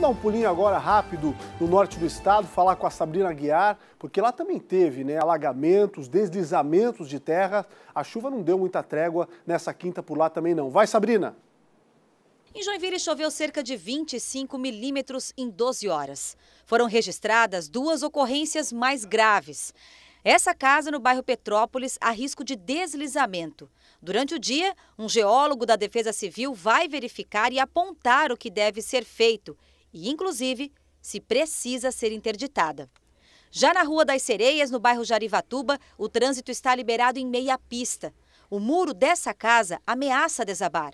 Vamos dar um pulinho agora rápido no norte do estado, falar com a Sabrina Guiar, porque lá também teve né, alagamentos, deslizamentos de terra. A chuva não deu muita trégua nessa quinta por lá também não. Vai, Sabrina! Em Joinville choveu cerca de 25 milímetros em 12 horas. Foram registradas duas ocorrências mais graves. Essa casa no bairro Petrópolis há risco de deslizamento. Durante o dia, um geólogo da Defesa Civil vai verificar e apontar o que deve ser feito e, inclusive, se precisa ser interditada. Já na Rua das Sereias, no bairro Jarivatuba, o trânsito está liberado em meia pista. O muro dessa casa ameaça desabar.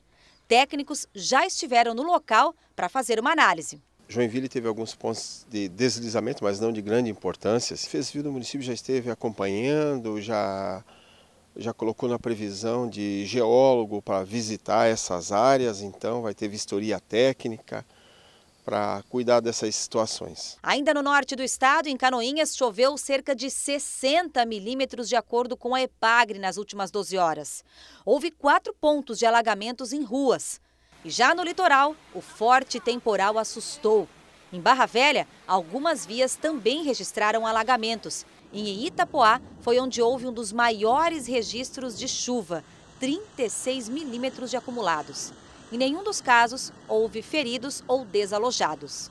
Técnicos já estiveram no local para fazer uma análise. Joinville teve alguns pontos de deslizamento, mas não de grande importância. O fez do município já esteve acompanhando, já, já colocou na previsão de geólogo para visitar essas áreas, então vai ter vistoria técnica para cuidar dessas situações. Ainda no norte do estado, em Canoinhas, choveu cerca de 60 milímetros, de acordo com a EPAGRE, nas últimas 12 horas. Houve quatro pontos de alagamentos em ruas. E já no litoral, o forte temporal assustou. Em Barra Velha, algumas vias também registraram alagamentos. Em Itapoá, foi onde houve um dos maiores registros de chuva, 36 milímetros de acumulados. Em nenhum dos casos houve feridos ou desalojados.